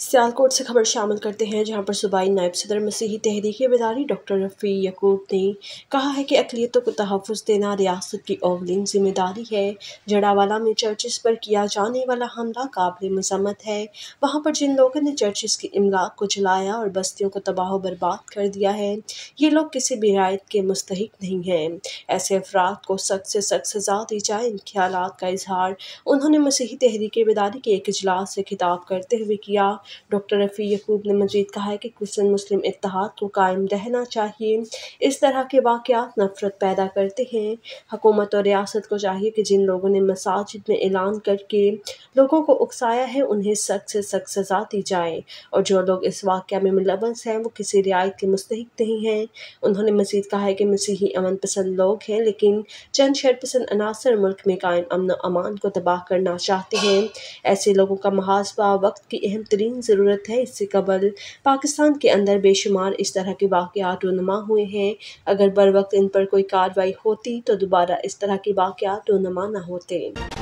सियालकोट से खबर शामिल करते हैं जहां पर सूबाई नायब सदर मसीही तहरीक बेदारी डॉक्टर रफ़ी यकूब ने कहा है कि अकलीतों को तहफ़ देना रियासत की अवलिन जिम्मेदारी है जड़ावाला में चर्चिस पर किया जाने वाला हमला काबिल मजम्मत है वहां पर जिन लोगों ने चर्चिस की इमलाक को जलाया और बस्तियों को तबाह बर्बाद कर दिया है ये लोग किसी भी रायत के मुस्तक नहीं हैं ऐसे अफराद को सख्त से सख्त सजा दी जाए इन ख्याल का इजहार उन्होंने मसीही तहरीक बेदारी के एक अजलास से खिताब करते हुए किया डॉक्टर रफ़ी यकूब ने मजीद कहा है कि क्रिश्चन मुस्लिम इतिहाद को कायम रहना चाहिए इस तरह के वाक़ात नफ़रत पैदा करते हैं हकूमत और रियासत को चाहिए कि जिन लोगों ने मसाजिद में ऐलान करके लोगों को उकसाया है उन्हें सख्त से सख्त सज़ा दी जाए और जो लोग इस वाक़ में मुलवस हैं वो किसी रियायत के मुस्तक नहीं हैं उन्होंने मजीद कहा है कि मसीही अमन पसंद लोग हैं लेकिन चंद शहर पसंद अनासर मुल्क में कायम अमन अमान को तबाह करना चाहते हैं ऐसे लोगों का महासबा वक्त की अहम तरीन ज़रूरत है इससे कबल पाकिस्तान के अंदर बेशुमार इस तरह के वाक़ात रुनमा हुए हैं अगर बर वक्त इन पर कोई कार्रवाई होती तो दोबारा इस तरह के वाक़ात रुनमा ना होते